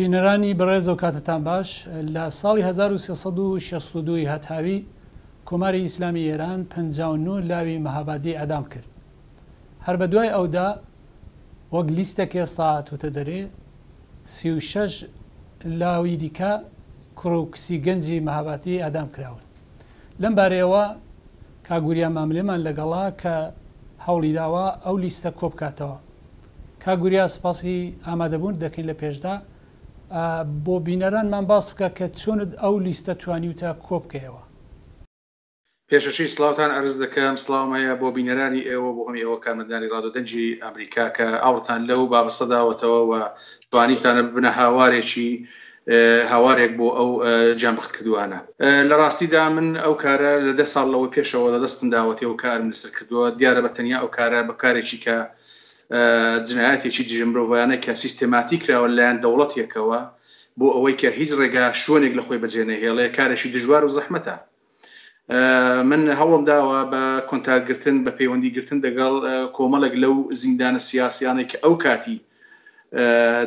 بینەرانی بەڕێز و کاتتان باش لە ساڵی 1962 هەتاوی کۆماری ئیسلامی ئێران 59 لاوی مەهابادی ئەدام کرد هەر بە دوای ئەودا وەک لیستەک ئێستاهاتوتە دەرێ 36 لاوی دیکە کڕوکسی گەنجی مەهاباتی ئەدام کراون لەم بارەیەوە کاگوریا ماملێمان لەگەڵا کە هەوڵی داوە ئەو لیستە کۆبکاتەوە کاگوریا سپاسی ئامادەبوون دەکەین لە پێشدا بۆ بینەرانمان باس بکە کە چۆنت ئەو لیستە توانی و تا کۆ بکەیەوە پێشەشی سلااوان ئەرز دەکەم سلااومەیە بۆ بینەرانی ئێوە بۆ هەمی ئەوە کارمەدانی ڕاددەنجی ئەمریکا کە ئاوتان لەو بابەسەداوەتەوە و توانیتانە بنە هاوارێکی هاوارێک بۆ ئەو جامبخت کردوانە لە ڕاستیدا من ئەو کارە لە دە ساڵەوە پێشەوە لە دەستم داوەتی ئەو کارم لەسەر کردووە دیارە بەتەنیا ئەو کارە بەکارێکی کە جنایەتێکی دژمرۆڤیانە کە سیستەماتی کراوە لایەن دەوڵەتێکەوە بۆ ئەوەی کە هیچ ڕێگا شوێنێک لە خۆی بەجێنە هێڵێ کارێکی دژوار و زەحمەتە من هەوڵم داوە بە کۆنتارگرتن بە پەیوەندی گرتن دەگەڵ کۆمەڵک لەو زیندانە سیاسیانێک کە ئەو کاتی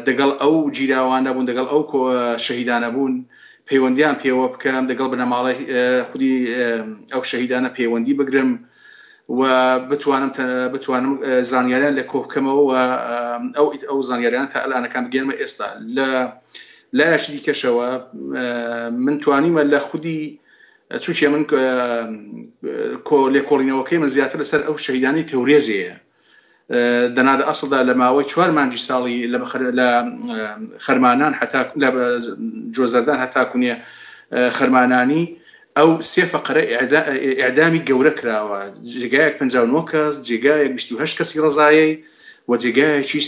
دەگەڵ ئەو جیراوانە بوون دەگەڵ ئەو شەهیدانە بوون پەیوەندیان پێوە بکەم دەگەڵ بنەماڵی خودی ئەو شەهیدانە پەیوەندی بگرم و بتوانم بتوانم زانیاریان لە کۆبکەمەوە ئەو ئەو زانیاریان تا ئەلانەکان بگەێنمە ئێستا لە لایەش دیکەشەوە من توانیمە لە خودی چوچێ من لێ کۆڵینەوەکەی من زیاتر لەسەر ئەو شەیدانی تەورێزیەیە دەنادە ئەسڵدا لە ماوەی چوار مانجی ساڵی لە خەرمانان حتا لە جۆزەردان هەتاکونیە خەرمانانی ئەو سێ فقرە ئعدامی گەورە کراوە جێگایەک 59 کەس جێگایەک 28 کەسی ڕزایەی و جێگایەکی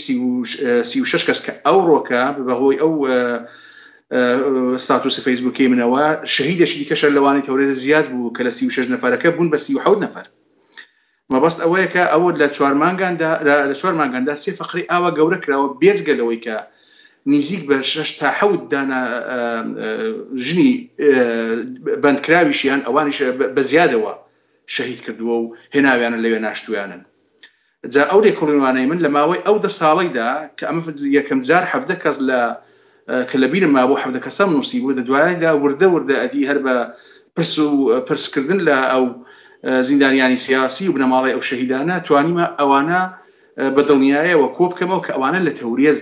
36 کەس کە ئەو ڕۆکە بەهۆی ئەو ساتوسی فەیسبوکی منەوە شەهیدەشی دیکەشە لەوانی تەورێز زیاد بوو کە لە 36 نەفەرەکە بوون بە 37 نەفر مەبەست ئەوەیە کە ئەوە لە چوار مانگاندا لە چوار مانگاندا سێ فقری ئاوە گەورە کراوە بێجگەلەوەی کە نزیک بە شش تا حەوت دانا ژنی بەندکراویشیان ئەوانیش بە زیادەوە شەهید کردووە و هێناویانە لەوێ ناشتویانن جا ئەورێ کڕوانەی من لە ماوەی ئەو دە ساڵیدا کە ئەمە یەکەم جار هەفتە کەس لە کە لە بیرم ما بۆ حەفتە کەسەم نووسی بوو دە دوایدا وردە وردە ئەدی هەر بە پرس و پرسکردن لە ئەو زیندانیانی سیاسی و بنەماڵی ئەو شەهیدانە توانیمە ئەوانە بەدڵنیایەوە کۆ بکەمەوە کە ئەوانە لە تەوریە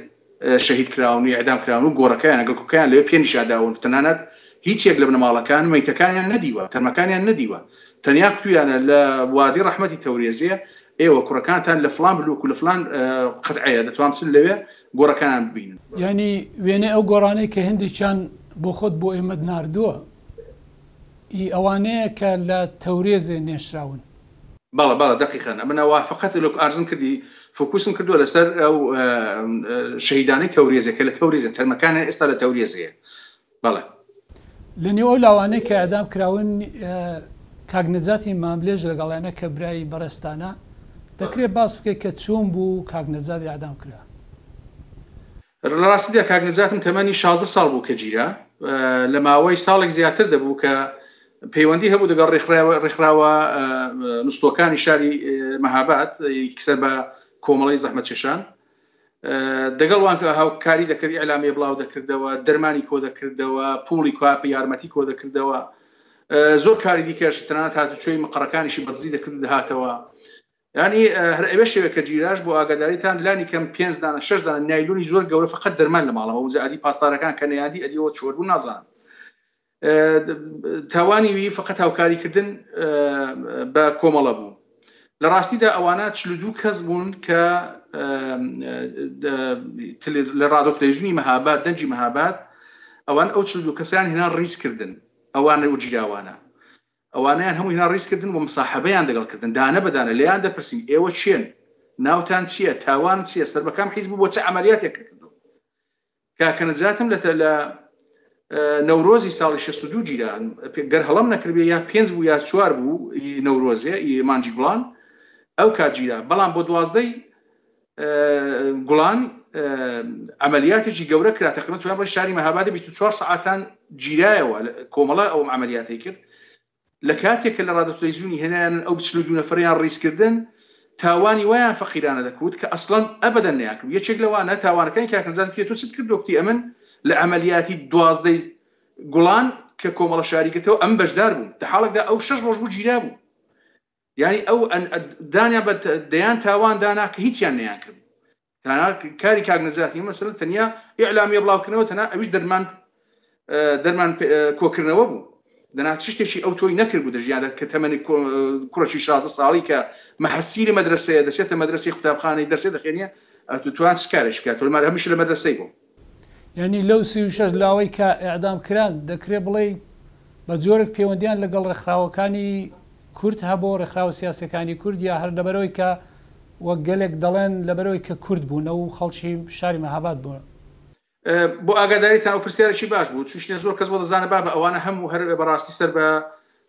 شەهید کراونی ئەدام کراون و گۆڕەکەیان ئەگەڵکوکیان لێ پێنیشاداون تەنانەت هیچ یەک لە بنەماڵەکان مەیتەکانیان نەدیوە تەرمەکانیان نەدیوە تەنیا کویانە لە وادی ڕحمەتی تەورێزیە ئێوە کوڕەکانتان لە فلان بلوک و لە فلان قەتعەیە دەتوان چن لەوێ گۆڕەکانان ببین ینی وێنێ ئەو گۆڕانەی کە هەندێکیان بۆ خۆت بۆ ئێمەد نردووە ئەوانەیە کە لە تەورێزێ نێشراون بەڵە بەڵە دقیخەن منەوە فقط لەک ئارزم کردی فکوسم کردووە لەسەر ئەو شەیدانی تەورێزەکە لە تەورێزە تەرمەکانە ئێستا لە تەورێزەیە بەڵێ لە نێو ئەو لاوانەیە کە ئەدام کراون کاگنەزاتی ماملێژ لەگەڵیانە کە برایی بەرستانە دەکرێت باس بکەیت کە چۆن بوو کاگنەزادی ئادام کرا ڕاستی کاگنەزاتم تەمەنی 16 ساڵ بوو کە گیرە لە ماوەی ساڵێک زیاتر دەبوو کە پەیوەندی هەبوو دەگەڵ ڕێکخراوە نوستۆکانی شاری مەهابات کسەر بە کۆمەڵی زەحمە چێشان دەگەڵوان کە هاوکاری دەکردی ئەلامی بڵاو دەکردەوە دەرمانی کۆ دەکردەوە پوڵی کواپ یارمەتی کۆ دەکردەوە زۆر کاری دیکەش تەنات هاتوچۆی مقڕەکانیشی بەزی دەکرد دەهاتەوە ینی هەرێ شێوەکە جیراش بۆ ئاگاداریتان لانی کەم پێنج داە شش دا نایلونی زۆر گەورە فقط دەرمان لە ماڵەوە وزعادی پاسدارەکان کە نەیادی ئەدیەوە چۆربوو نازان تاوانی وی فقط هاوکاریکردن بە کۆمەڵە بوو لە ڕاستیدا ئەوانە چلو دوو کەس بوون کە لە ڕادۆ تلەژنی مەهابات دەنجی مەهابات ئەوان ئەو چلو دوو کەسیان هێنا ڕیسکردن ئەوانە و جیاوانە ئەوانیان هەموو هێنا ڕیسکردن و مساحبەیان دەگەڵکردن دانە بەدانە لەیان دەپرسین ئێوە چێن ناوتان چییە تاوان چییە سەر بەکەم حیز بوو بۆ چه ئەمەریاتێک کردو کاکە نەجاتم لە لە نەورۆزی ساڵی 62 جیران گەر هەڵم نەکردێ یا پێنج بوو یا چوار بوو نەورۆزیە ئیمانجی گوڵان ئەو کاتگیرا بەڵام بۆ دوازدەی گوڵان ئەمەلیاتێکی گەورە کرا تەقریبا توان بڵی شاری مەهابادە 24 ساعتان جیرایەوە کۆمەڵە ئەوم ئەمەلیاتی کرد لە کاتێک لە ڕادەتۆی زوونی هێنیان ئەو بچلو دو نەفریان ڕیسکردن تاوانی وایان فەقیرانە دەکوت کە ئەسڵەن ئەبدەن نیاکرد یەکێک لەوانە تاوانەکانی کاکنزان پێ تو چت کرد دکتی ئەمن لە ئەمەلیاتی دوازدەی گوڵان کە کۆمەڵە شاریکردەوە ئەم بەشدار بوون تا حاڵێکدا ئەو شش ڕۆژ بوو جیرا بوو یعنی ئەو دانیا بە دەیان تاوان دانا کە هیچیان نیان کرد کاری کاگنزاتی مەسل تەنیا ئیعلامی بڵاوکردنەوە تەنا ئەویش دەرمان دەرمان کۆکردنەوە بوو دەنا شتێکی ئەو تۆی نەکرد بوو دەژیانە کە تەمەنی کوڕشی شازە ساڵی کە مەحەسیری مەدرسەیە دەسێتە مەدرسی قوتابخانەی دەرسێت دەخێنە توان سکارش کات تۆمار هەمیش لە مەدرسەی بوو ینی لەو سی شش لاوەی کە ئەعدام کران دەکرێ بڵێ بە جۆرەك پەیوەندیان لەگەڵ ڕێکخراوەکانی کورت هەبوو ڕێکخراوە سیاسەکانی کوردیا هەر لەبەرەوەی کە وەک گەلێک دەڵێن لەبەرەوەی کە کورد بوون و خەڵکی شاری مەهاباد بوون بۆ ئاگاداری تا پرسیارێکی باش بوو چوشنە زۆر کەس بۆ دەزانە با بە ئەوانە هەموو هەر بەڕاستی سەر بە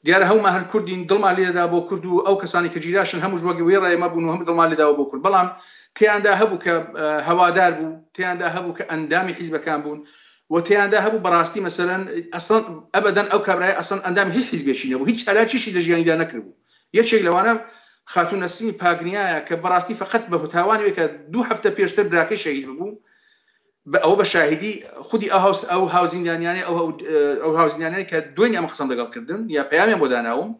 دیارە هەومە هەر کوردین دڵما لێدا بۆ کورد و ئەو کەسانی کە جیراشن هەموو وەگە وێ ڕێمە بوون و هەم دڵما لێداوە بۆ کورد بەڵام تیاندا هەبوو کە هەوادار بوو تیاندا هەبوو کە ئەندامی حیزبەکان بوون وتیاندا هەبوو بەڕاستی مەسەرەن ئەسڵ ئەبدەن ئەو کابرای ئەسڵ ئەندام هیچ حیزبێکی نەبوو هیچ هەلاکیشی لە ژیانیدا نەکردبوو یەکێک لەوانە خاتون نەسیمی پاگنیایە کە بەڕاستی فقط بە هوتاوانێک کە دوو هەفتە پێشتر براکەی شەید بوو ئەوە بە شاهدی خودی ئەهاوس ئەو هاوزینیانیانە ئەو هاوزینیانانی کە دوێنی ئەمە قسم دەگەڵکردن یا پەیامیان بۆ داناوم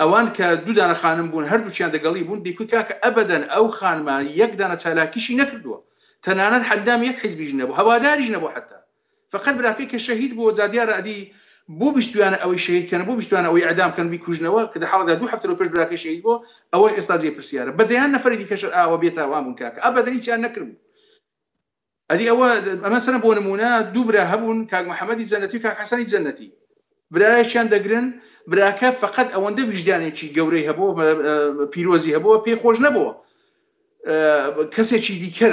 ئەوان کە دوودانە خانم بوون هەردووچیان دەگەڵی بوون دیکوی کاکە ئەبدەن ئەو خانمان یەکدانە چالاکیشی نەکردووە تەنانەت حەدام یەک حیزبیژ نەبوو هەواداریش نەبوو حتا فقط براکەی کە شەهید بۆ جادیارە ئەدی بۆ بشتوانە ئەوەی شیدکەن بۆ بشتوانە ئەوەی ئەدام کەن بیکوژنەوە کە حڵدا دو هەفتەوە پێش براکە شید بۆ ئەوەش ئێستاجی پرسیارە بەدەیان نەفری دیکەشر ئاوە بێتاوامون کاکە ئە بەدەنی چیان نەکرد ئەدی ئەوە ئەمەسەرە بۆ نمونە دووبرا هەبوون کاک محەممەدی جەنەتی کاک حەسانی جەنەتی برایەکیان دەگرن براکە فقط ئەوەندە ویژدانێکی گەورەی هەبوو پیرۆزی هەبووە پێی خۆش نەبووە کەسێکی دیکە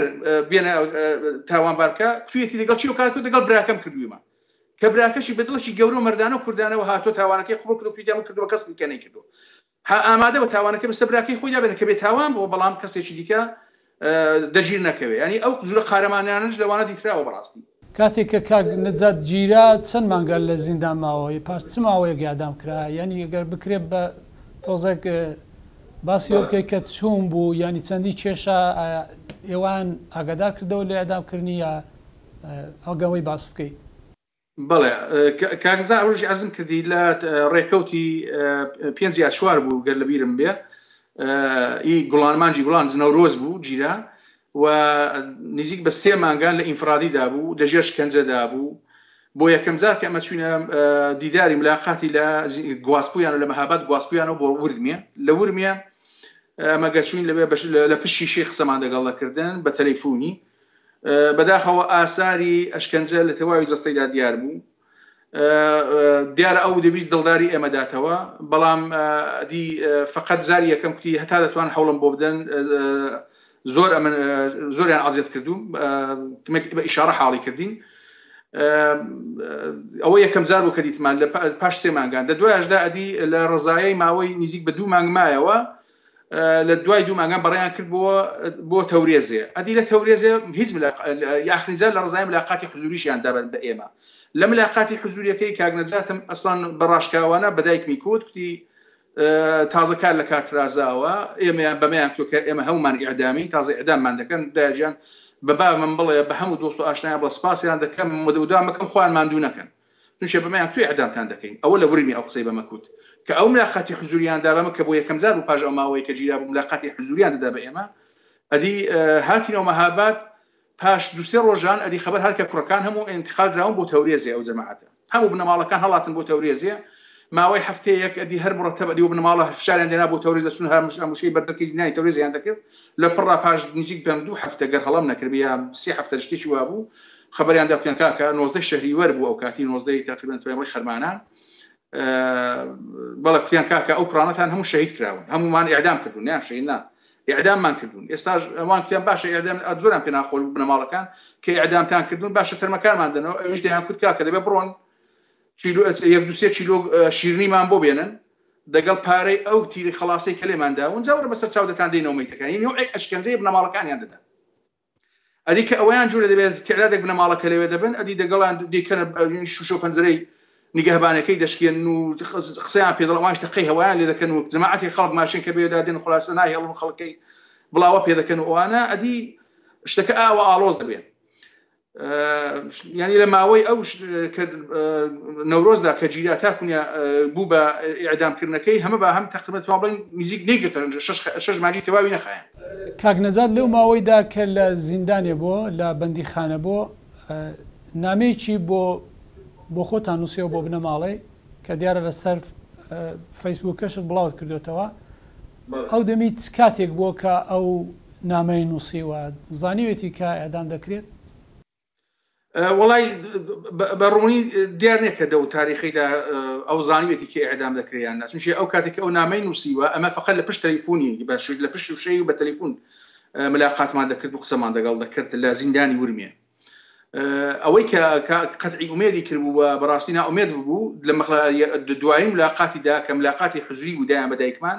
بێنە تاوانبارکە تویەتی لەگەڵ چی و کار لەگەڵ براکەم کردویمە کە براکەشی بەدڵشی گەورە و مردانە و کوردانەوە هاتۆ تاوانەکەی قوڵ کرد و پیدا کردووە کەس دیکە نەکردو ها ئامادە و تاوانەکە بەسە براکەی خۆی بێن کە بێت تاوان بۆ بەڵام کەسێکی دیکە دەژیر نەکەوێت ینی ئەو زورە قارەمانیانش لەوانە دیتراوە بەڕاستی کاتێک کە کاک نەزات گیرا چەند مانگەل لە زینداماوەی پاش چماوەیە گادام کرا یعنی ئەگەر بکرێت بە تۆزێک باسی ئەوکەی کە چۆن بوو ینی چەندی کێشە ئێوان ئاگادار کردەوە لە ئەدامکردنی یا ئەگەوەی باس بکەیت بڵێ کاگزار ئەوژ ئەزم کردی لە ڕێکەوتی پێنج یا چوار بوو گەر لە بیرم بێ ئی گوڵانمانجی گوڵان نەورۆز بوو جیرا و نزیک بە سێ ماگان لە ئینفرادیدا بوو دەژێش کەنجەدا بوو بۆ یەکەم زار کە ئەمە چوینە دیداری ملاقاتی لە گواسپویان لە مەهابات گواسپویانەوە بۆ وردمیە لە ورمیە ئەمە گەچوین لەبێ لە پشتی شێ قسەمان دەگەڵەکردن بە تەلەیفۆنی بەداخەوە ئاساری ئەشکەنجە لە تەواوی جەستەیدا دیار بوو دیارە ئەو دەویست دڵداری ئێمەداتەوە بەڵام دی فقط زاری یەکەم کوتی هەتا دەتوان هەوڵم بۆ بدەن زۆر زۆریان عزیەت کردوم بە ئیشارە حاڵی کردین ئەوە یەکەم زار و کەدیتمان لە پاش سێ مانگان دە دوایشدا ئەدی لە ڕزایەی ماوەی نزیک بە دوو مانگ مایەوە لە دوای دوو ماگەم بەڕیان کرد بۆ بۆ تەورێزێ ئەدی لە تەورێزێ هیچ یاخنیزار لە ڕزای ملاقاتی حزوریشیان دابند بە ئێمە لە ملاقاتی حزوریەکەی کاگنەجاتم ئەسلان بەڕاشکاوانە بەدایکمی کوت کوتی تازەکار لە کارترازاوە ئێمەیان بەمەیان کە ئێمە هەمومان ئعدامی تازە ئەدامان دەکەن دایجیان بەبا من بڵێ بە هەموو دۆست و ئاشنایان بە سپاسیان دەکەم مدەودا مەکەم خوان ماندوو نەکەن نوشە یک توی ئەدامتان دەکەین ئەوە لە ورمی ئەو قسەی کوت که او ملاقاتی حضوریان دا بەمە کە بۆ یەکەم زار و پاش ئەو ماوەی کە جیرا بوو ملاقاتی حزوریان دەدا بە ئێمە ئەدی اه، هاتینەوە مەهابات پاش دوسێ ڕۆژان ادی خبر هەر کە کوڕەکان هەموو انتخاب درراون بۆ تەورێزی ئەو جەماعتە هەموو بنەماڵەکان هەڵاتن بۆ تەورێزیە ماوەی هەفتەیەک ئەدی هەر مرتب ئەدی و بنەماڵە هەفشاریان دێنا بۆ تەورێز دەچون هەر مشەی بەردەکەی زینای تەورێزیان دەکرد لە پڕا پاش نزیک بەم دوو هەفتە گەر هەڵام نەکرد سی هفته شتی شتێکی وابوو خبریان دەکەن کاکە 19 شەهریوەەر بوو ئەو کاتی 19 تقریبن توێمەی خەرمانان بەڵە کویان کاکە ئەو پرانەتان هەموو شەهید کراون هەمومان ئەعدام کردو نیان شەینا ئەعدامان کردوون ئێستا ئەوان کویان باشە ئەعدام زۆران پێناخۆل بنەماڵەکان کە ئەعدامتان کردوون باشە تەرمەکانمان دەنەوە ئەوش دەیان کووت کاکە دەبێ بڕۆن یەک دوسێ چیلۆ شیرنیمان بۆ بێنن دەگەڵ پارەی ئەو تیری خلاصی کلێمانداون زاورە بەسەر چاودەتان دەینەوەیتەکان ئەشکەنجەیە بنەماڵەکانیان دەدەن ادیک اویان جوره دەبێت شو بنە ماڵەکەلەوێ دەبن ئەدی دەگەڵان دیکەن شوشۆ پەنجەی نیگەهبانەکەی دەشکێن و قسەیان پێدەڵەوانش تەقی هەوایان لێ دەکەن و جماعتی خەڵک ماشین کە بێدادێن خلاصە نایڵم خەڵکەی بڵاوە پێ دەکەن و ئەوانە ئەدی شتەکە ئاوە ئالۆز دبي ینی لە ماوەی ئەو نەورۆزدا کە جیرا تاکونیا بوو بە ئەدامکردنەکەی هەمە بە هەم تەقمەت بڵین نزیک نەگرتن شش ماجی تەواوی نەخایە کاکنەزاد لەو ماوەیدا کە لە زیندانێ بۆ لە بەندی خانە بۆ نامەیەکی بۆ بۆ خۆتان نووسەوە بۆ بنەماڵێ کە دیارە لە سەر فەیسبووکەشت بڵاوت کردوتەوە ئەو دەمی کاتێک بۆ کە ئەو نامەی نووسیوە زانیوێتی کە ئەدام دەکرێت وڵی بەڕوونی دیارنێک کە دە و تاریخیدا ئەو زانیێتی کە ئەعدام دەکریان ناچونشی ئەو کاتێک ئەو نامی نووسیوە ئەمە فقط لە پشت تەلیفۆنی باش لە پشت وشەی و بە تەلیفۆن ملاقاتمان دەکرد و قسەمان دەگەڵ دەکرد لە زیندانی ورمێ ئەوەی کە قەتعی ئومێدی کردبوو بە بەڕاستی ناومێد بوو لە دوایی ملاقاتیدا کە ملاقاتی حزوری و دایان بەدایکمان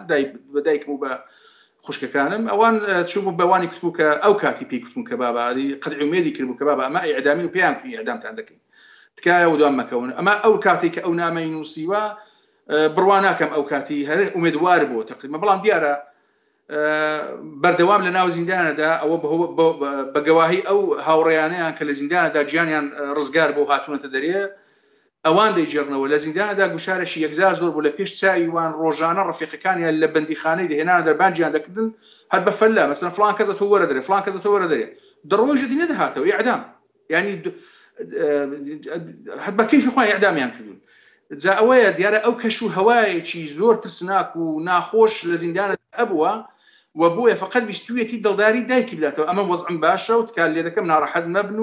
بەدایکم و بە خوشکەکانم ئەوان چوم بەوانی کتبوو کە ئەو کاتی پێی کتون کە بابی قەتعمێدی کردبوو کە بابا ئەمە ئەعدامین و پێیان کوی ئەدامتان دەکەین تکایە و دوام مەکەون ئەمە ئەو کاتێک کە ئەو نامەی نووسیوە بڕوان ناکەم ئەو کاتی هەر ئومێدوار بۆ تقریمە بەڵام دیارە بەردەوام لە ناو زیندانەدا ئەوە بەگەواهی ئەو هاوڕێیانیان کە لە زیندانەدا گیانیان ڕزگار بۆ هاتوونەتە دەرێ اوان دی ئەوان دەیجێڕنەوە دا زیندانەدا شی یک زار زور بوله پیش چاوی وان روزانه بندی خانه دی بەندیخانەی در بانجی دەکردن کدن هر فەللا مثلا فلان کەزە تو ور دەێ فلان کەزە تۆ وەرە دەێ دەڕۆژە دی نەدەهاتەوە یعدام ینی هەر بە کەیفی خۆی یعدامیان کردون جا ئەوەیە دیارە ئەو کەش و چی زور ترسناک و ناخۆش لە زیندانە ئەبووە و بۆیە فقط بیستویەتی دڵداری دایکی بداتەوە اما وەزم باشه و تکال لێ دەکەم ناڕەحەت مەبن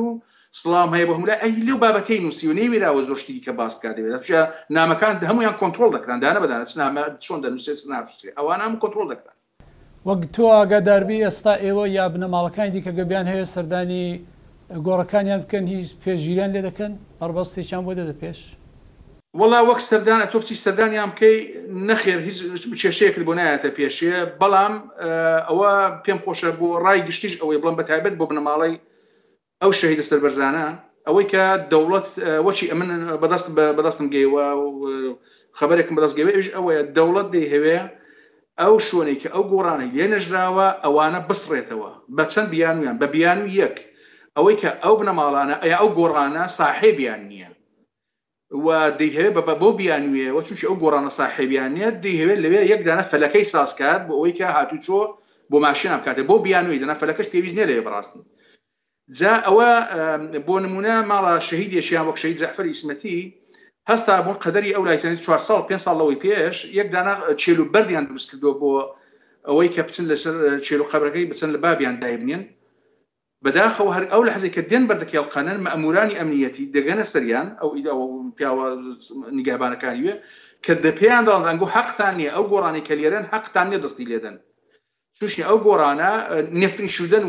سلام هەیە بە هەمولا ئەی لەو بابەتەی نووسی و نێویراوە زۆشتی کە باس کاتێت دەفشە نامەکان هەمویان کۆنتترۆل دەکران داە بەدانە نامە چۆن دەنووسێت نافوسێ ئەوان نام کۆنتترۆل دەکران وەک تۆ ئاگاداربی ئێستا ئێوە یا بنەماڵەکانی دیکە گەبیان هەیە سەردانی گۆڕەکانیان بکەن هیچ پێشگیریان لێ دەکەن بەربەستێکیان بۆ دەدە پێش وڵا وەک سەردانە تۆ بچی سەردانیان بکەی نەخێر هیچ کێشەیەکرد بۆ نایەتە پێشێ بەڵام ئەوە پێم خۆشە بۆ ڕای گشتیش ئەوەی بڵم بە تایبەت بۆ بنەماڵی ئەو شەهید دەستەر بەرزانە ئەوەی کە دەوڵەت وەچی ئەمن بەدەست بەدەستم گەیوە خبرێکم بەدەستگەوێش ئەوەیە دەوڵەت دەی هەوێ ئەو شوێنێک کە ئەو گۆڕانە لێنەژراوە ئەوانە بسڕێتەوە بە چەند بیانویان بە بیان و یەک ئەوەی کە ئەو بنەماڵانە ئەیا ئەو گۆڕانە ساحێبیان نییە و دەیهێ بە بۆ بیانوێ وە چوچی ئەو گۆڕانە ساحێبیانە دەیهوێت لەوێ یەکدانە فەلەکەی ساسکات بۆ ئەوەی کە هاتوچۆ بۆ ماشینە بکاتێت بۆ بیانوی دەنا فەلەکەش پێویست نێ لێ بڕاستی جا ئەوە بۆ نمونە ماڵە شەهیدێکیان وەک شەید زەحفر ئیسمەتی هەستا بوون قەدەری ئەو لایتەنی 4 ساڵ پێ ساڵەوەی پێش یەک دانا چێل و بەردیان دروست کردو بۆ ئەوەی کە بچن لە چێل و قەبەکەی بچن لە بابیان دایبنین بەداخەوە هەر ئەو لە حەزیکە دێن بەردەکەڵ قەنەن مەمورانی ئەمنیەتی دەگەنە سەریان ئەو ئیداوە پیاوە نیگابانەکانی وێ کە دەپیان داڵ ڕەنگو حەقتان نیە ئەو گۆڕانی کە لێرەن حەقتان نیە دەستی لێدەن تووشی ئەو گۆرانە نفری شودن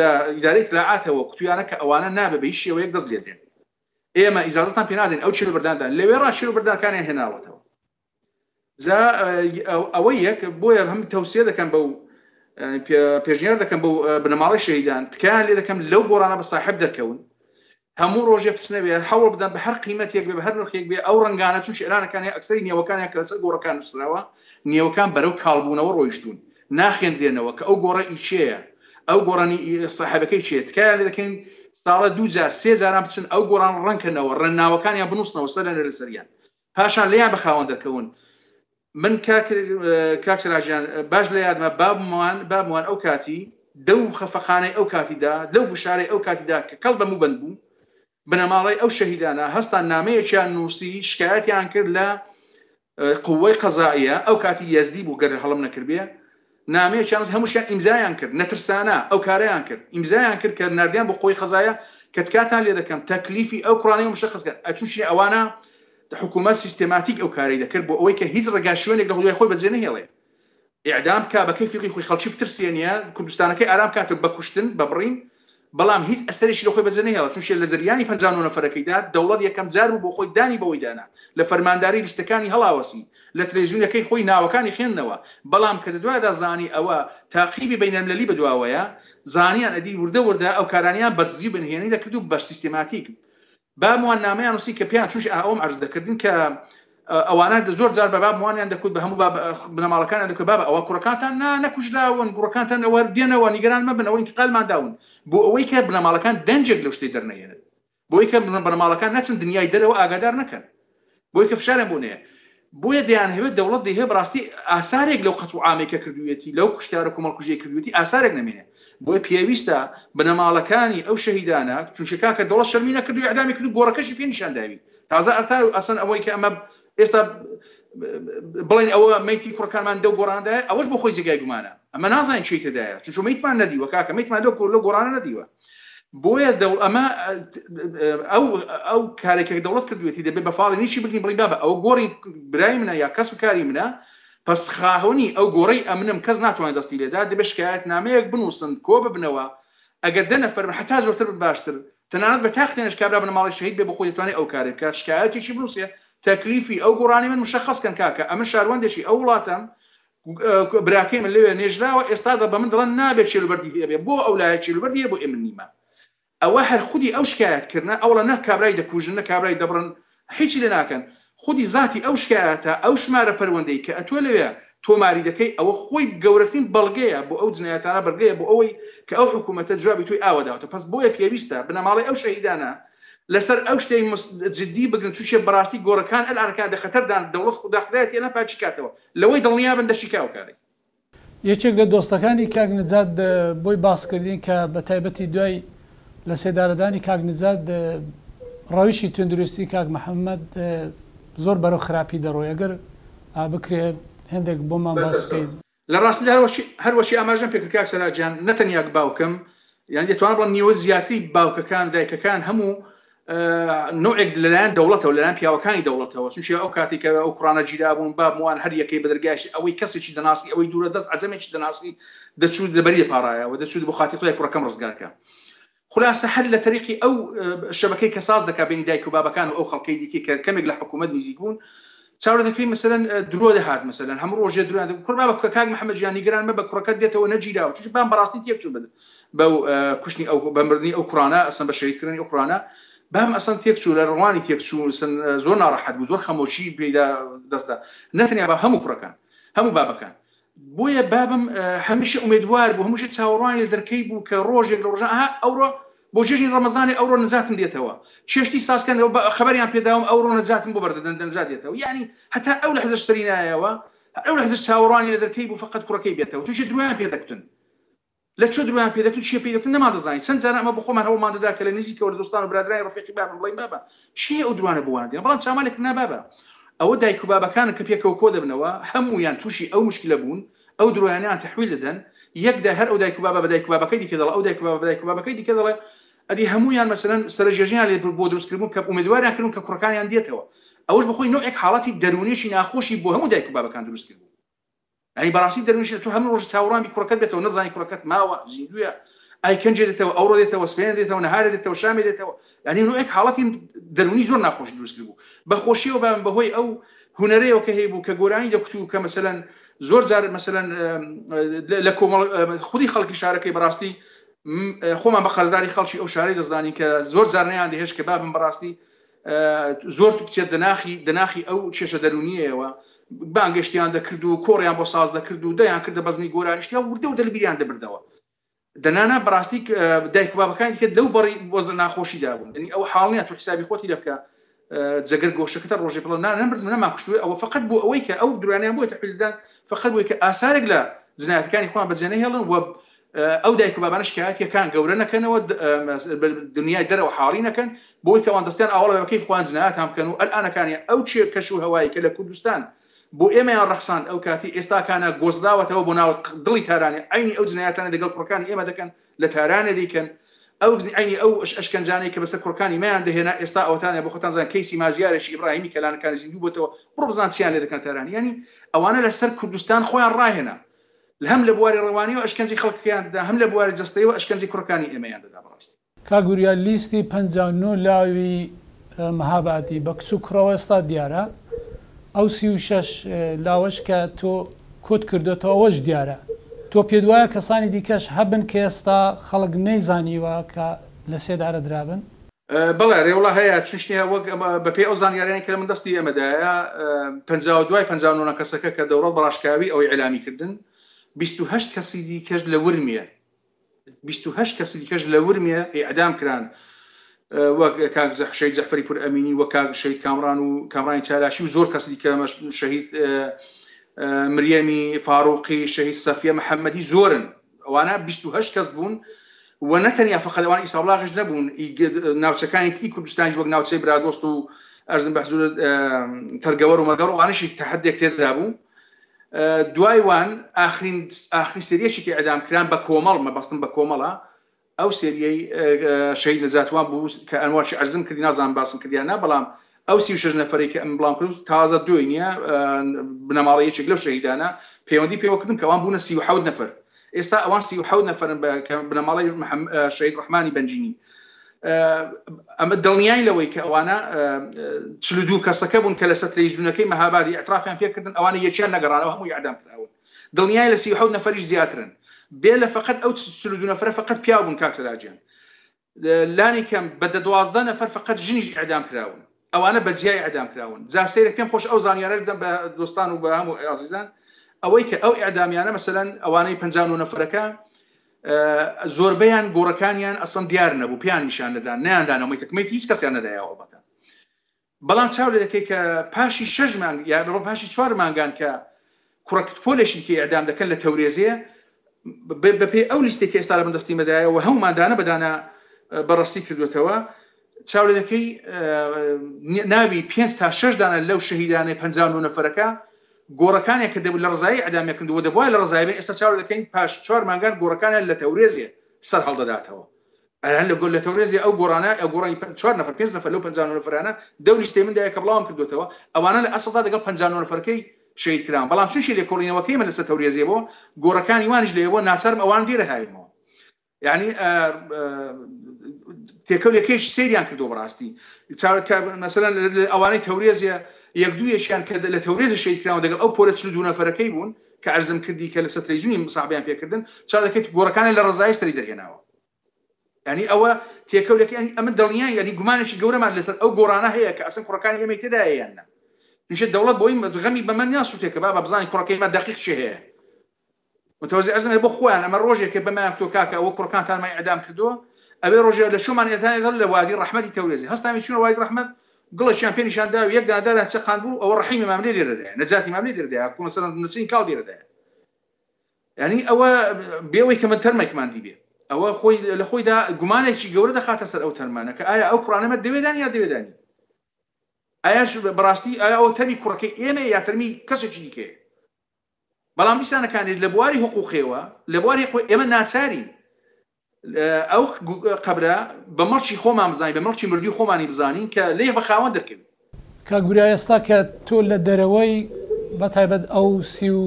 لە ئیداری تلاعاتەوە کتویانە کە ئەوانە نابە بەی شێوەیەک دەست لێ دێن ئێمە ئیزازتان پێنادێن ئەو چلو برداندان لەوێ ڕاشیر بردارکانیان هێناوەتەوە ئەوە یەک بۆیە هەم تەوسێ دەکەم بەو پێژنیار دەکەم بەو بنەماڵی شەیدان تکیان لێ دەکەم لەو گۆرانە بە ساحب دەرکەون هەموو ڕۆژێ پسنەوێ هەوڵ بدەن بە هەر قیمەتێک بێ بە هەر نرخێک بێ ئەو ڕنگانە چون شێرانەکانی ئەکسری نێوەکانیان کەسەر گۆڕەکان سراوە نێوەکان بەرەو کاڵبوونەوە ڕۆیشتون ناخێندێنەوە کە ئەو گۆڕە ئیچەیە ئەو گۆڕانی سەحەبەکەی چێت تکایان دەکەین ساڵە دوجار سێجاران بچن ئەو گۆران ڕەنکەنەوە ڕێنناوەکانیان بنووسنەوە سەر لە سەریان پاشان لیان بەخاوەن دەکەون من کاکسراژیان باش لە یادمە بابمان بابوان ئەو کاتی دەو خەفەخانەی ئەو کاتیدا لەو بشارەی ئەو کاتیدا کە کەڵ دەمو بند بوو بنەماڵی ئەو شەهیدانە هەستان نامەیەکیان نووسی شکایەتیان کرد لە قوەی قەزاییە ئەو کاتی یزدی بوو گەر هەڵم نەکردێ نامەیەکیان هەمووشیان ئیمزایان کرد نەترسانە ئەو کارەیان کرد ئیمزایان کرد کە نردیان بۆ خۆی خزایە کە تکاتان لێ دەکەم تەکلیفی ئەو کوڕانی مشخص کرد ئەچوشی ئەوانە حکوومەت سیستماتیک ئەو کاری دەکرد بۆ ئەوەی کە هیچ ڕگا شوێنێک لە خودی خۆی بەجێ نهێڵێ ئعدام کا بەکەی فیقی خۆی خەڵکی بترسێنە کوردستانەکەی ئارام کاتر بە کوشتن بەبڕین بەڵام هیچ ئەستریشی لە خۆی بەزنە هەیە چونشێ لە زریانی پنجانۆ نەفرەکەیدا دەوڵەت یەکەم زار و بۆ خۆی دانی بەوەی دانا لە فەرمانداری لیستەکانی هەڵاوەسی لە تلێژونەکەی خۆی ناوەکانی خوێندنەوە بەڵام کە دوایدا زانی ئەوە تاقیبی بینەرملەلی بەدواوەیە زانیان ئەدی وردە وردە ئەو کارانیان بەدزی بنهێنی دەکرد و بە سیستماتیک باوان نامیان نووسی کە پێیان چوش ئاوم ئەرز دەکردن کە ئەوانە زۆر جار بەباب وانیان دەکوت بە هەموو بنەماڵەکان دەکە باب ئەوە کوڕەکانتان نەکوژراون گوڕەکانتان ئەوە دێنەوە نیگەران مەبنەوە انتقالمان داون بۆ ئەوەی کە بنەماڵەکان دەنجێک لە شتی دەرنێنن بۆی کە بنەماڵەکان نەچن دنیای دەرەوە ئاگادار نەکەن بۆی کە فشارم بوونەیە بۆیە دەیان هەوێت دەوڵەت دەیهێ بڕاستی ئاسارێک لەو قەت و عامێکە کردوێتی لەو کوشتارە کۆمەڵکوژی کردوێتی ئاسارێک نامێنێ بۆیە پێویستە بنەماڵەکانی ئەو شەهیدانە تووشەکە کە دەڵە شەرمی نەکردو ئەدامی کرد گۆڕەکەشی پێنیشان داوی تازە ئەرتا ئەسن ئەوەی کە ئەمە ئێستا بڵین ئەوە مەیتی کوڕەکانمان دە گۆڕاندای ئەوەش بۆ خۆی زیگای گومانە ئەمە نازانین چی تدایە چون مەیتمان نەدیوە کاکە مەیتمان دە لە گۆرانە نەدیوە بۆیە دەڵ ئەمە ئەو ئەو کارێکێک دەوڵەت کردوێتی دەبێت بەفاڵی نیشی بگرین بڵین بابە ئەو گۆڕی برای منە یا کەس و کاری منە پس خاهۆنی ئەو گۆڕی ئەمنم کەس ناتوانێت دەستی لێدا دەبێت شکایەت نامەیەک بنووسن کۆ ببنەوە ئەگەر دەنە فەرم حتا زۆرتر باشتر تەنانەت بە تاختێنش کابرا بنەماڵی شەید بێ بە خۆی توانێت ئەو کارێک کات شکایەتیشی بنووسێ تەکلیفی ئەو گۆڕانی من مشخصکەن کاکە ئەمە شاروەندێکی ئەو وڵاتم براکەی من لەوێ نێژراوە ئێستا دە بە من دڵن نابێت چێلوبەری هەبێ بۆ ئەو لایە چێلوبەری بۆ ئێمە نیمە ئەوە هەر خودی ئەو شکایەتکردن ئەوڵە نە کابرای دەکوژن نە کابرای دەبرن هیچی لە ناکەن خودی ذاتی ئەو شکایەتە ئەو شمارە پەروەندەی کە ئەتوە لەوێ تۆماری دەکەی ئەوە خۆی گەورەترین بەڵگەیە بۆ ئەو جنایەتانە بەرگەیە بۆ ئەوەی کە ئەو حکوومەتە جوابی توی ئاوەداوتە پس بۆیە پێویستە بنەماڵی ئەو شەیدانە لەسەر ئەو شتەی جددی بگرن چوشە بەڕاستی گۆڕەکان ئەل ئەرکا دە خەتەردان دەوڵەت خودداخدایەت یەنە پاچکاتەوە لەوەی دڵنیا بن دەشیکاو کاری یەکێک لە دۆستەکانی کاگنجات بۆی باسکردین کە بە تایبەتی دوای لە سێدارەدانی کاگنجات ڕەویشی تندروستی کاک محەممەد زۆر بەرەو خراپی دەڕۆیەگەر بکرێ هەندێک بۆمان باسکەین لە ڕاستی هەروەشی ئاماژم پێکر کاکسەلاجیان نەتەنیاک باوکم یان دەتوان بڵ نیوە زیاتری باوکەکان دایکەکان هەموو نوعێک لەلایەن دەوڵەتەوە لەلایەن پیاوەکانی دەوڵەتەوە چونشی ئەو کاتێکەوە ئەو قرانە جیرابوون با موان هەر یەکەی بەدرگایش ئەوەی کەسێکی دەناسی ئەوەی دوورە دەست ئەزمێکی دەناسی دەچوت لەبەری پارایەوە دەچوت بۆ خاتی خۆی کوڕەکەم ڕزگارکە خلاصە هەر لە تەریقی ئەو شبەکەی کە ساز دەکا بینی دایک و بابەکان و ئەو خەڵکەی دیکە کە کەمێک لە حکوومەت نزیک بوون چاوە دەکەی مثلەن درۆ دەهات مثلەن هەم ڕۆژێ دران کوڕ بە کاک محەممەد ژیانی گران مە بە کوڕەکەت دێتەوە نەجیراوە چ بان بەڕاستی تێک چوو بده بەو کوشتنی ئەو بەمرنی ئەو کوڕانە ئەسم بە شەریکردنی ئەوکرانە بهم اصلا تيكتو لرواني تيكتو سن آه، زونا راحت بزور خموشي بيدا دستا نتني ابا همو كركان همو بابا كان بويا بابم آه، هميش امدوار بو هميش تاوراني لدركيبو كروجي لرجاء ها اورو بو جيجين رمضاني اورو نزاتن ديتوا تشيشتي ساس كان خبري عن بيداهم اورو نزاتن بو بردن نزات ديتوا يعني حتى اول حزش ترينا يا وا اول حزش تاوراني لدركيبو فقط كركيب ديتوا تشي بيداكتن لە چ درویان پێدەکرد چی پێدەکرد نەمادەزانانی چەند جارە ئەمە بخۆمان هەومادەدا کە لە نزیکەوە دۆستان و برادرای ڕفێقی با بڵی بابا چی ئەو دوانە بواندین بەڵام چامالێک نابابە ئەوە دایک و بابەکانە کە پێکەوە کۆ دەبنەوە هەمویان تووشی ئەو مشکلە بوون ئەو درویانیان تحویل دەدەن یەکدا هەر ئەو دایک و بابە بەدایک بابەکەی دیکە دەڵ ئەو دایک بابە بەدایک بابەکەی دیکە دەڵێ ئەدی هەمویان مەسەن سەرژێژیان لێ بۆ دروستکردبوو کە ئومێدواریان کردن کە کوڕەکانیان دێتەوە ئەوش بخۆی نوعێک حاڵەتی دەرونێکی ناخۆشی بۆ هەموو دایک و بابەکان دروست کردبوو ئەنی بەڕاستی دەرویشێت تو هەموو ڕۆژ چاوەڕامی کوڕەکەت بێتەوە نزانانی کوڕەکەت ماوە زیندویە ئایکەنجێ دێتەوە ئەوڕ دێتەوە سپێن دێتەوە نهارێ دێتەوە شامێ دێتەوە ینی نوێک حڵەتی دەرونی زۆر ناخۆش دروستکرد بوو بەخۆشیەوە بەم بەهۆی ئەو هوەرەیەوە کە هەیە بوو کە گۆرانی دەکوت و کە مەمثلەن زۆر جار مەمثلەن لە کۆمەڵ خودی خەڵکی شارەکەی بەڕاستی خۆمان بە قەرزاری خەڵکی ئەو شارەی دەزانانی کە زۆر جارنیان دەهێش کە بابم بەڕاستی زۆر بچێت دەناخی دەناخی ئەو کێشە دەرونیەوە بانگشتیان دەکرد و کۆڕیان بۆ ساز دەکرد و دەیان کردە بەزنی گۆرانیشتیا وردە و دەلبیریان دەبردەوە دەنانا بەڕاستی دایک بابەکان کە دەو بەڕی بۆزە ناخۆشیدا بوون دنی ئەو حاڵنیە تو حسابی خۆتی لەبکە جگەر گۆشەکەتە ڕۆژی بڵ نانەبرد منەما کوشتوی ئەوە فقط بوو ئەوەی کە ئەو درانیان بۆی تەحویلدان فقط بووی کە ئاسارێک لە زنایەتەکانی خۆیان بەجێنە هێڵن وە ئەو دایک و بابانە شکایەتەکان گەورە نەکەنەوە دنیای دەرەوە حاڵی نەکەن بۆی کەوان دەستیان ئاوەڵەکەی خوان زنایەت هەم بکەن و ئەلانەکانی ئەو چێ کەش و هەوایی کە لە کوردستان بۆ ئێمەیان ڕەخسان ئەو کاتی ئێستاکانە گۆزداوەتەوە بۆ ناوە دڵی تارانێ ئەینی ئەو جنایەتانە دەگەڵ کوڕەکان ئێمە دەکەن لە تارانە دیکەن ئەو ئەینی ئەو ئەشکنجانەی کە بەسەر کوڕەکانی مایان دەهێنا ئێستا ئەوتانە بە خۆتان زان کەیسی مازیارێکی ئبراهیمی کەلانەکان زیندوو بۆتەوە بڕ بزان چیان لێ دەکەن تارانی ینی ئەوانە لەسەر کوردستان خۆیان ڕاهێنا هەم لە بواری ڕوانی و ئەشکنجی خەڵکیاندا هەم لە بواری جستەوە ئەشکنجی کوڕەکانی ئێمەیان دەدا بڕاستی کاگوریا لیستی پ لاوی مەهاباتی بە کچ و کڕەوەستا دیارە ئەو سی شش لاوەش کە تۆ کۆت کردوەوە ئەوەش دیارە تۆ پێ دوایە کەسانی دیکەش هەبن کە ئێستا خەڵک نەیزانیوە کە لە سێدارە درابن بڵێ ڕێوڵە هەیە چشنیە وەک بە پێ ئەو زانیاریان کە من دەستی ئەمەدایە پ دوای پ کەسەکە کە دەوڵەت بەڕاشکاوی ئەوی علامی کردن 28 کەسی دیکەش لە ورمیە 28 کەسی دیکەش لە ورمیە ئەدام کران وەک کاک شەید زەفری پور ئەمینی وە کاک شەید کامران و کامرانی چالاشی و زۆر کەس دیکە شەهید مریەمی فاروقی شەهید سەفیە محەممەدی زۆرن ئەوانە 28 کەس بوون و نەتەنیا فقەوان ئیساڵاغش نەبوون ناوچەکانی تی کوردستانی وەک ناوچەی برادۆست و ئەرزم بەحز تەرگەوەر و مەگەڕ وانشی تەحدێک تێدا بوو دوای وان ئاخرین ئاخرین سریەکی ئەدامکران بە کۆمەڵ مە بەستم بە کۆمەڵە او ئەو سریەی شەید بو که انوار شي ارزم کردی نازان باسم نه بلام او سی شش نەفری کە ئەم بڵام کرد تازە دوی نیە بنەماڵەیەکێک لەو شەیدانە پەیوەندی پێوەکردن کەوان بوون سی حود نفر استا وان سی حود نەفرن بنەماڵی شهید رحمانی بنجینی اما دلنیای لوی که وانا چلو دو دوو کەسەکە بوون کە لە سەتری زوونەکەی مەهابادی ئەترافیان پێکردن ئەوانە یەکیان نەگەڕانەوە هەموو یادام کراون دڵنیای لە سی حود نەفریش زیاترن بێ لە فقط ئەو دو نەفرە فقط پیا بوون کاکسراجیان لانی کەم بەدە دوازدە نەفەر فقط ژنیش ئەدام کراون ئەوانە بەجیای ئەدام کراون جا سیرە پێم خۆش ئەو زانیارە دەم بە دۆستان و بە هەموو ئازیزان ئەوەی کە ئەو ئەدامیانە مەسەەن ئەوانەی پ و نەفرەکە زۆربیان گۆڕەکانیان ئەسم دیار نەبوو پیان نیشان نەدان نیاندانەوەی تکمێت هیچ کەسیان نەدایەوە بەکەن بەڵام چاو لە دەکەی کە پاشی شەژمان یا ڕۆ پاشی چوار ماگان کە کوڕکت پۆلێشی کە ئەدام دەکەن لە تەورێزیە بەپێ ئەو لیستێکی ئێستا لە من دەستی مەدایەوە هەوو مادانە بەدانە بەڕاستی کردوێتەوە چاولە دەکەی ناوی پێ تا شش دانە لەو شەهیدانەی پ نەفەرەکە گۆڕەکانێک کە دەبوو لە ڕزایی ئەدامێکردووە دەبواە لە ڕزایبێن ئێستا چاوە دەکەین پاش چوار ماگان گۆڕەکانە لە تەورێزیە سەر هەڵدەداتەوە ئەران لە گۆل لە تەورێزی ئەو گۆرانە ئەو گۆڕی چوار نەفر پێ نەفر لەو پ نەفرانە دەولیستی منداە کە بڵاوم کردوێتەوە ئەوانە لە ئەسڵدا دەگەڵ پ نەفەرەکەی شید کران بەڵام چوشی لێ کۆڵینەوەکەی مە لەسەر تەورێزیێ بۆ گۆڕەکانی وانش لێەوە ناچرم ئەوان دیێرەهایمەوە یعنی تێکەڵەکەش سریان کردو بڕاستی مثللا ئەوانەی تەورێزیە یەک دوویشیان کە لە تەورێزە شیدکراوە دەگەڵ ئەو پۆرە چ دو نەفەرەکەی بوون کە ئەرزم کردی کە لە سەتریزیونی مسابیان پێکردن چا دەکەیت گۆڕەکانی لە ڕزای سەری دەگەناوە ینی ئەوە تێکەولەکە ئەمە دڵنیان ینی گومانێکی گەورەمان لەسەر ئەو گۆرانە هەیە کە ئەسن کوڕەکانی ئێمە تێدایەیان نە اینجا دەوڵەت بۆی غەمی بە من یاسووتێک کە با بە بزانانی کوڕەکەیمە دقیق چێ هەیە متوازی ئەزن بۆ خۆیان ئەمە ڕۆژێک کە بەمایان تۆ کاکە ئەوە کوڕەکانتان مای ئەدام کردووە ئەوێ ڕۆژێ لە شومانێتانێتەر لە وادی شنو وادي هەستامی قلت شامبيني شان داو يقدر يعني دا و یەک دادادا چەقان بوو ئەوە ڕحیمی مامنێ لێرەدای نەجاتی مامنێ لێرەدای کومە سەر نسرین کاڵ لێرەدای ینی ئەوە بێەوەی کە من تەرمێکماندی بێ ئەوە خۆی لە خۆیدا گومانێکی گەورە دەخاتە سەر ئەو او کە ما ئەو داني يا یا داني ئایا بەڕاستی ئایاەوە تەمی کوڕەکەی ئێمە یاترمی کەسێکی دیکێ بەڵام دیسانەکانێت لە بواری حقوقێەوە لە بواری خۆی ئێمە ناساری ئەو قبرە بە مەرچی خۆمان بزانین بە مەرچی مردی خۆمانی بزانین کە لێ بەخاوە دەکەین کاگورای ئێستا کە تۆ لە دەرەوەی بە تایبەت ئەو سی و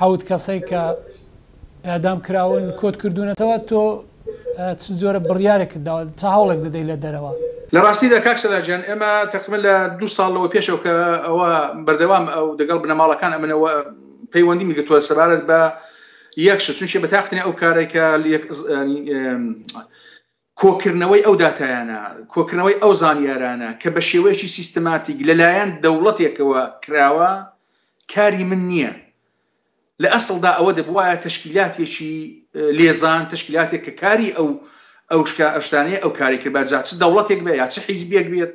حوت کەسەی کە ئادام کراون کۆت کردوونەتەوە تۆ زۆرە بڕیارێکت داوە تا هەوڵێک دەدەی لە دەرەوە لە ڕاستیدا کاکسەداژیان ئێمە تەقمە لە دو ساڵەوە پێشەوە کە ئەوە بەردەوام ئەو دەگەڵ بنەماڵەکان ئەمنەوە پەیوەندی میگرتووە سەبارەت بە یەکش چونشێ بەتاقتنی ئەو کارێکە کۆکردنەوەی ئەو دااتایانە کۆکردنەوەی ئەو زانیارانە کە بە شێوەیەکی سیستماتیک لەلایەن دەوڵەتێکەوە کراوە کاری من نییە لە ئەسڵدا ئەوە دەبواە تشکیلاتێکی لێزان تشکیلاتێک کە کاری ئەو ئەو شکە ئەشتانەیە ئەو کاریکرد بە جاچ دەوڵەتێک بێ یاچ حیزبێک بێت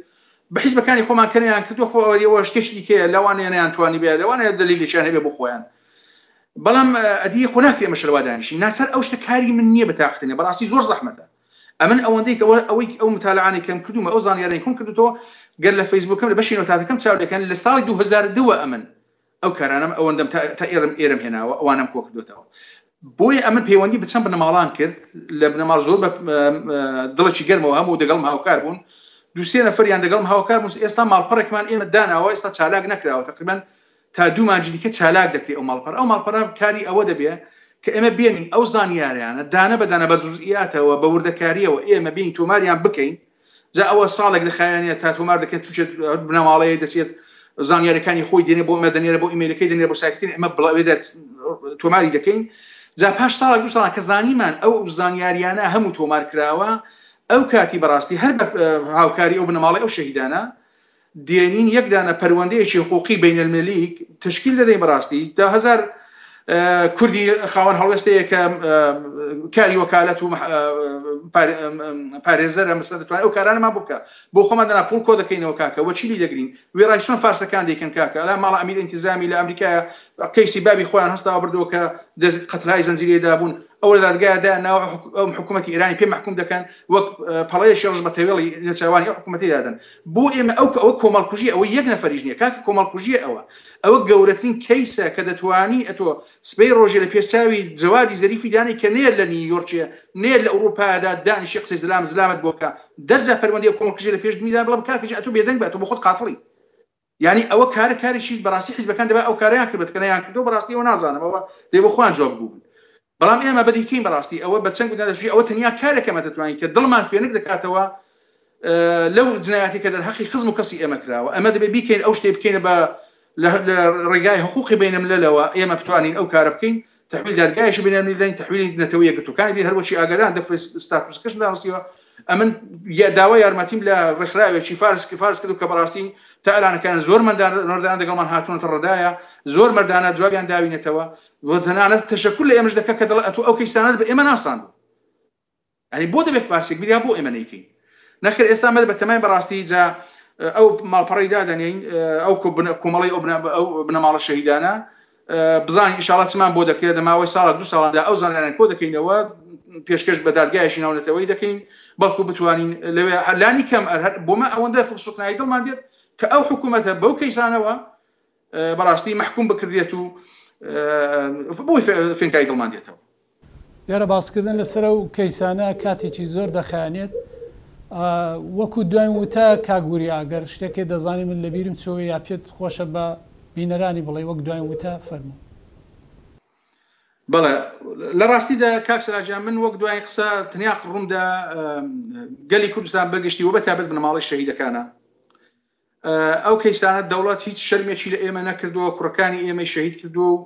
بە حیزبەکانی خۆمان کردیان کردو خۆەوە شتێکی کێ لەوانیان توانی بێ لەوانەیە دلیلیشان هەبێ بۆ خۆیان بەڵام ئەدی خۆناکێ مەشرەوە دانیشی ناسەر ئەو شتە کاری من نییە بەتاختنێ بەڕاستی زۆر زەحمەتە ئەمن ئەوەندەی ئەوەی ئەو متالعانی کەم کردومە ئەو زانیارەی کۆم کردوەوە گەر لە فیسبوکم لە بەشی نوتاتەکەم چاودەکەن لە ساڵی 2002 ئەمن ئەو کارانم ئەوەندەم تا ئێرم ئێرم هێناوە ئەوانم کۆ کردوتەوە بۆیە ئەمن پەیوەندی بچەند بنەماڵان کرد لە بنەماڵ زۆر بە دڵێکی گەرمەوە هەموو دەگەڵم هاوکار بوون دوسێ نەفریان دەگەڵم هاوکار بوون ئێستا ماڵپەڕێکمان ئێمە داناەوە ئێستا چالاک نکراوە تقریبان تا دوومانجلیکە چالاک دەکرێت ئەو ماڵپەر ئەو ماڵپەرە کاری ئەوە دەبێ کە ئێمە بێنین ئەو زانیاریانە دانە بەدانە بە زوزئاتەوە بە وردەکاریەوە ئێمە بین تۆماریان بکەین جا ئەوە ساڵێک لەخایانە تا تۆمار دەکەن چوچێت بنەماڵەیە دەچێت زانیارەکانی خۆی دێنێ بۆ مەدەنێرە بۆ ئیمەلەکەی دێنێ بۆ سایتکردن ئەمە بڵاوێدە تۆماری دەکەین جا پاش ساڵە گوشتڵ کە زانیمان ئەو زانیاریانە هەموو تۆمار کراوە ئەو کاتی بەڕاستی هەر هاوکاری ئەو بنەماڵی ئەو شەهیدانە دێنین یەکدانە پەروەندەیەکی حقوقی بینەرمەلیک تشکیل دەدەی بەڕاستی داهزار کوردی خاوەن هەڵوێستەیە کە کاری وەکالەت و پارێزەرە مەسە دەتوانێت ئەو کارانەما بکە بۆ خۆماننا پول کۆ دەکەینەوە کاکە وە چیلی دەگرین وێڕای چۆن فارسەکان دیکەن کاکە لە ماڵە ئەمیر ئینتیزامی لە ئەمریکایە قەیسی بابی خۆیان هەستا بردووە کە قەتلای زەنجیرێدا بوون ئەو لە دادگایدا ناو ئەم حکوومەتتی ئرانی پێ محکوم دەکەن وەک پڵەیە شێڕژ بە تەوێڵی نەچوانی حکوومەتی دادن بۆ ئێمە ئەو ئەو کۆمەڵکوژی ئەوە یەک نەفەریژ نیە کاکە کۆمەڵکوژیە ئەوە ئەوە گەورەترین کەیسە کە دەتوانی ئەتۆ سبەی ڕۆژێ لە پێشچاوی جوادی زەریفی دانی کە نێر لە نیویۆرکیە نێر لە ئەوروپادا دانی شخصی زلام زلامت بۆکە دەرجە فەرمەندی کۆمەڵکوژی لە پێشمیدا بڵم کاکەژ ئەتو بێدەنگ بێت بۆ خۆت قاتڵی ینی ئەوە کار کاریشی بەڕاستی حیزبەکان دەبێت ئەو کاریان کردبێت کەنیان کردو بەڕاستی ئەو نازانم ئەوە دەی بۆ خوان جواب بوو بەڵام ئێمە بەدیکەین بەڕاستی ئەوە بە چەنگ دادەشی ئەوە تەنیا کارێکەمە دەتوانین کە دڵمان فێنک دەکاتەوە لەو جنایەتی کە دەرحەقی خزم و کەسی ئێمە کراوە ئەمە دەبێ بیکەین ئەو شتێ بکەینە بە ڕێگای حقوقی بینم لەلەوە ئێمە بتوانین ئەو کارە بکەین تحویل دادگایش بینێنین تحویلی نەتەوەیە گتوکانی هەروەشی ئاگەران دەف ستاتوسکەش داناسیەوە ئەمن داوا یارمەتیم لە ڕێکخراوێکی فارسکی فارس کرد و کە بەڕاستی تا ئەلانەکان زۆر مندان دەگەڵمان هاتونەتە ڕدایە زۆر مردانە جوابیان داوینێتەوە تەنانەت تشکر لە ئێمەش دەکە کە دەڵ ئەتو ئەو کەستانات بە ئێمە ناسان ئەنی بۆ دەبێت فارسێک بیا بۆ ئێمە نیکەین نەکرد ئێستا مەد بە تەمای بەڕاستی جا ئەو ماڵپەڕیدا دەنین ئەو کۆمەڵی ئەو بنەماڵە شەیدانە بزانانی ئشاڵەتمان بۆ دەکرێت دەماوەی ساڵە دو ساڵدا ئەو زانانیان کۆ دەکەینەوە پێشکەش بە دادگایشی ناونەتەوەی دەکەین بەڵکو بتوانین لەوێ هەلانی کەم ئەرهر بۆمە ئەوەندە فرسوتنایی دڵمان دێت کە ئەو حکوومەتە بەو کەیسانەوە بەڕاستی محکوم بکردێت و بۆی فینکای دڵمان دێتەوە دیارە باسکردن لەسرە و کەیسانە کاتێکی زۆر دەخانێت وەکو دوای وتە کاگووری ئاگەر شتێکی دەزانانی من لەبیرم چۆوە یا پێت خۆشە بە بینەرانی بڵێ وەک دوای وتە فەرمو بەڵێ لە ڕاستیدا کاکسراجا من وەک دوای قسە تنیاخ ڕوومدا گەلی کوردستان بەگشتی و بە تابەت بنەماڵی شەهیدەکانە ئەو کەیسانە دەوڵات هیچ شەرمێکی لە ئێمە نەکردووە کوڕەکانی ئێمە شەهید کردو و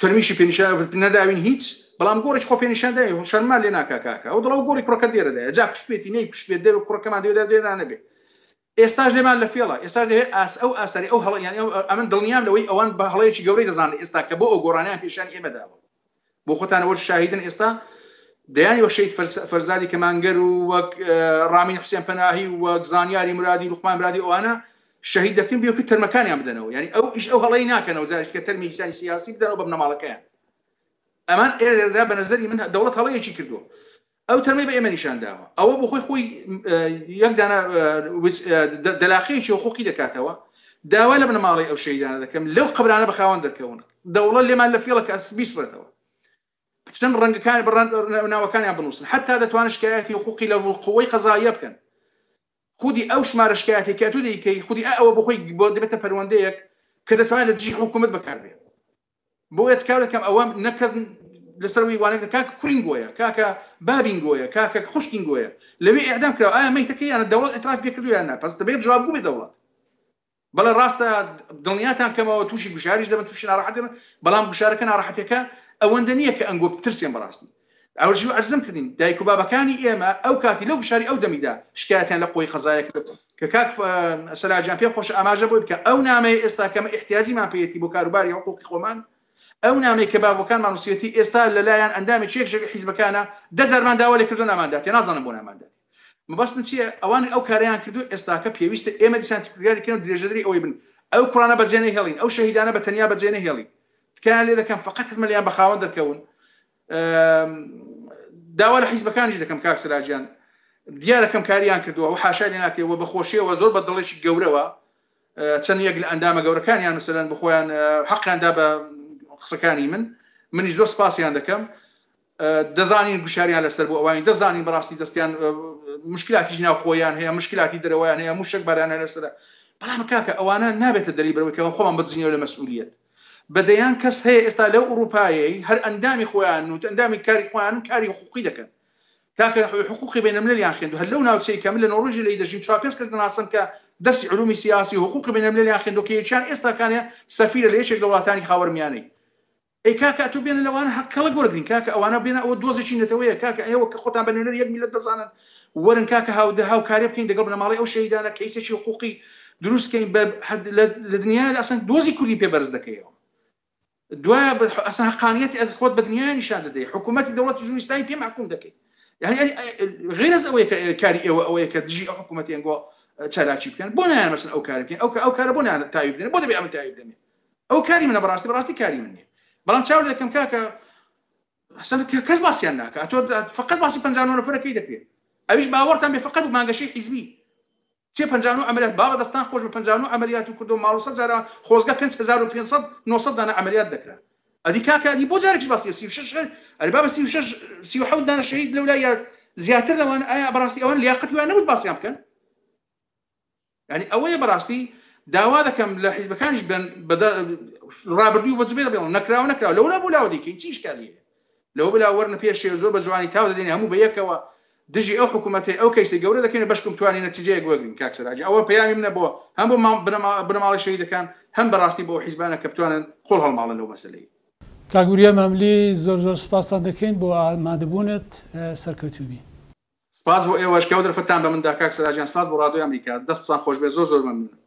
فەرمیشی پێنیشە نەداوین هیچ بەڵام گۆرش خۆ پێنیشاندای شەرمان لێ ناکاکە ئەو دڵ گۆری کوڕەکە دێرەدای جا پشتێتی نەی پشت دەێ کوڕەکەمان دێدا دێدا نەبێت ئێستاش لێمان لە فێڵە ئێستاش دەوێت ئاس ئەو ئاساری ئەو هەڵیان ئەمن دڵنیام لەوەی ئەوان بە هەڵەیەکی گەورەی دەزانن ئێستا کە بۆ ئەو گۆڕانیان پێشان ئێمەداوە بۆ خۆتانەوە شاهدن ئێستا دەیانی وە شید فەرزادی کەمانگەر و وەک ڕامین حوسێن پەناهی وەک زانیاری مرادی لوخمان برادی ئەوانە شەهید دەکەین بێکی تەرمەکانیان بدەنەوە ینی ئەو ئیش ئەو هەڵی ناکەنەوە زارش کە تەرمی ئیسانی سیاسی بدەنەوە بە بنەماڵەکەیان ئەمان ئێرەدا بە نظری من دەوڵەت هەڵەیەکی کردو او آو ترمي به شان داره. خوی یک ئەو تەرمی بە ئێمە نیشان داوە ئەوە بۆ خۆی خۆی یەکدانە دەلاخەیەکی خۆقی دەکاتەوە داوا لە بنەماڵی ئەو شەیدانە دەکەم لەو قبرانە بە خاوان دەکەون دەوڵە لێمان لە فێڵە کە بیسڕێتەوە چەند ڕەنگەکان بڕند ناوەکانیان بنووسن حتا دەتوان شکایەتی خوکی لە قوی خزایی بکن. خودی آوش شمارە شکایەتی که تو دیکی خودی ئەوە بخۆی بۆ بته پەروەندەیەک کە دەتوانێت لە دژی حکوومەت بەکاربێت بوی یەت کم آوام نکزن لەسەروی وانێک کاکە کورین گۆیە کاکە بابین گۆیە کاکە خوشکین گۆیە لەوێ ئەعدام کرا ئایا آن دولت اعتراف ئەتراف پێکردو یانە پس دبیت جواب دولت راست که ما توشی گشایش ڕاستە توشی کەمەوە تووشی گوشاریش دەبن گشایش کن بەڵام که آوان دنیا که کە بترسیم براستی بەڕاستی ئەوژی ئەرزم کردین دایکو و کانی ایم او کاتی لەو گوشاری ئەو دەمیدا شکایەتیان لە قۆی خەزایە کرد کە کاک سەلاجان پێ خۆش ئاماژە بۆی بکە است که ما کەمە من پیتی بۆ باری حقوقی خۆمان ئەو نامەی کە بابەکان ماموسیەتی ئێستا لەلایەن ئەندامی چێکشێک حیزبەکانە دەزارمان داوا لە کردو نامانداتی نازانم بۆ نامانداتی مەبستن چیە ئەوان ئەو کاریان کردو ئێستاکە پێویستە ئێمە دیسانتیکردگاریکردن درێژدری ئەوی بن ئەو کوڕانە بەجێنە هێڵین ئەو شەهیدانە بە تەنیا بەجێنە هێڵی تکایان لێ دەکەم فقط مەلیان بەخاوە دەکەون داوا لە حیزبەکانیش دەکەم کاکسراجیان دیارەکەم کاریان کردووە و حاشای ناتێەوە بەخۆشیەوە زۆر بە دڵێکی گەورەوە چەند یەک لە ئەندامە گەورەکانیان مثلەن بخۆیان حەقیاندا بە قسەکانی من منیش زۆر سپاسیان دەکەم دەزانین گوشاریان لەسەر بۆ ئەوانی دەزانین بەڕاستی دەستیان مشکلاتی ژنا خۆیان هەیە مشکلاتی دەرەوەیان هەیە موشک بارانە لەسرە بەڵام کاکە ئەوانە نابێتە دەریبەوەیەوە خۆمان بزیینەوە لە مەسئولیت بەدەیان کەس هەیە ئێستا لەو ئوروپایی هەر ئەندامی خۆیان و ئەندامی کاری خۆیان کاری حقوقی دەکەن تاکە حقوقی بینەملیان خوێن هەر لەو ناوچەی کەم لە نۆڕژی لی دەژین چا پێست کەس دەناسن کە دەستی علومی سیاسی حقوقی بینەملیان خوێندەکەیان ئێستاکانە سەفیرە لە یەکێک دەوڵاتانی خاوەرمیانەی ای کاکا تو ئەی کاکە ئەتۆ کلا لەوانە هەکەڵە کاکا آوانا ئەوانە او ئەوە چین نتویه کاکا ئێوە کە خود بەنێنەر نر یک میلاد دزانن ورن کاکا هاو ده هاو کاری بکنی بکەین دەگەڵ بنەماڵی ئەو کیسه چی حقوقی درست دروستکەین لە دنیای ئەسن دۆزی کوردی پێبەرز دەکەیەوە دوایە ئەسن حقانیەتی خۆت بە دنیای نیشان خود حکوومەتی دەوڵەت جوستانی پێ محکوم دەکەیت یعنی غێرز ئەوەیە کاری ئێوە ئەوەیە کە دژی ئەو حکوومەتی اوی چالاکی بکەن حکومتی نایان تلاشی ئەو بونه بکەن او کاری کارە او کار بونه بدەن دنی بوده بیام تاوی دنی او کاری من بەڕاستی بەڕاستی کاری منی Balanceul je kam kaka حسن كاس باسي انا فقط باسي بنزانو فرا كيدا فيه اويش باورتان بي فقط ما شي حزبي تي بنزانو عمليات بابا دستان خوش بنزانو عمليات كردو ماروسا زارا خوزقا 5500 900 دانا عمليات ذكرى هذه كاكا هذه بو جارك باسي سي وشش غير البابا سي وشش سي وحود دانا شهيد الولايات زياتر لو انا براسي اوان لياقتي وانا ود باسي امكن يعني اوي براستي داوا كم لحزب كانش بدا ڕابردوی بە جبێ بێڵ نکراوە نکراوە لەونا بۆ لاوە دیکەین چی شکالیە لەو بلا وەرنە پێش زۆر بە جوانی تاو دەدەین هەموو بە یەکەوە دژی ئەو حکوومەتی ئەو کەیسی گەورە دەکەین بەشکم توانانی نەتیجەیە گوەگرین کاکسراج ئەوە پەیامی منە بۆ هەم بۆ بنەماڵی شەیدەکان هەم بەڕاستی بۆ حیزبانە کە بتوانن خۆڵ هەڵماڵن لەو مەسلەی کاگوریە مەملی زۆر زۆر سپاسان دەکەین بۆ ئامادەبوونت سەرکەوتوبی سپاس بۆ ئێوەشکە دەرفتان بە مندا کاکسراجیان سپاس بۆ ڕادوی ئەمریکا دەستان خۆش بێ زۆر زۆر ممنون